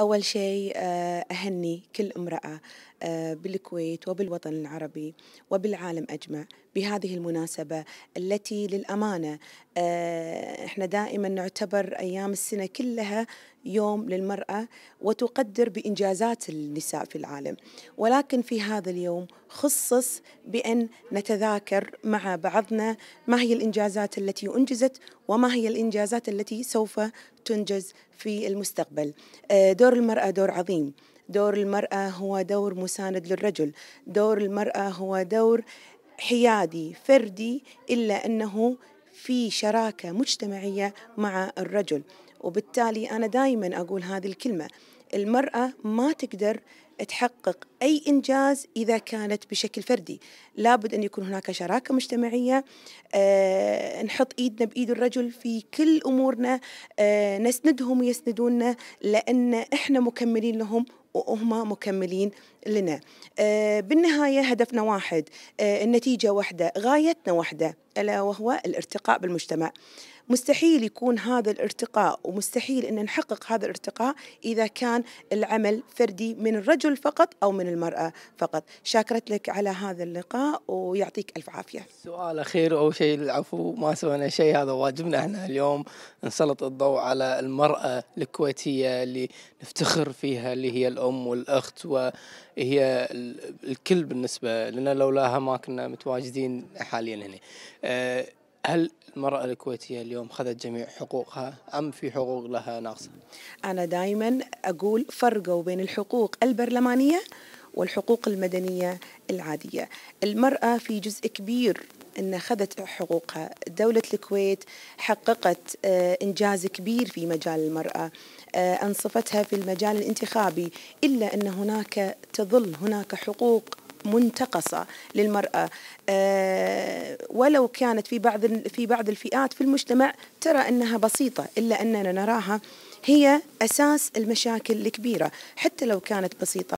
أول شيء آه، أهني كل امرأة آه، بالكويت وبالوطن العربي وبالعالم اجمع بهذه المناسبه التي للامانه آه، احنا دائما نعتبر ايام السنه كلها يوم للمراه وتقدر بانجازات النساء في العالم ولكن في هذا اليوم خصص بان نتذاكر مع بعضنا ما هي الانجازات التي انجزت وما هي الانجازات التي سوف تنجز في المستقبل آه، دور المراه دور عظيم دور المرأة هو دور مساند للرجل دور المرأة هو دور حيادي فردي إلا أنه في شراكة مجتمعية مع الرجل وبالتالي أنا دائما أقول هذه الكلمة المرأة ما تقدر تحقق أي إنجاز إذا كانت بشكل فردي لابد أن يكون هناك شراكة مجتمعية أه نحط إيدنا بإيد الرجل في كل أمورنا أه نسندهم ويسندوننا لأن إحنا مكملين لهم وهم مكملين لنا آه، بالنهاية هدفنا واحد آه، النتيجة واحدة غايتنا واحدة ألا وهو الارتقاء بالمجتمع مستحيل يكون هذا الارتقاء ومستحيل ان نحقق هذا الارتقاء اذا كان العمل فردي من الرجل فقط او من المراه فقط شاكرت لك على هذا اللقاء ويعطيك الف عافيه سؤال اخير اول شيء العفو ما سوينا شيء هذا واجبنا احنا اليوم نسلط الضوء على المراه الكويتيه اللي نفتخر فيها اللي هي الام والاخت وهي الكل بالنسبه لنا لولاها ما كنا متواجدين حاليا هنا آه، هل المرأة الكويتية اليوم خذت جميع حقوقها أم في حقوق لها ناقصة؟ أنا دائما أقول فرقوا بين الحقوق البرلمانية والحقوق المدنية العادية المرأة في جزء كبير أن أخذت حقوقها دولة الكويت حققت آه، إنجاز كبير في مجال المرأة آه، أنصفتها في المجال الانتخابي إلا أن هناك تظل هناك حقوق منتقصة للمرأة آه، ولو كانت في بعض في بعض الفئات في المجتمع ترى أنها بسيطة إلا أننا نراها هي أساس المشاكل الكبيرة حتى لو كانت بسيطة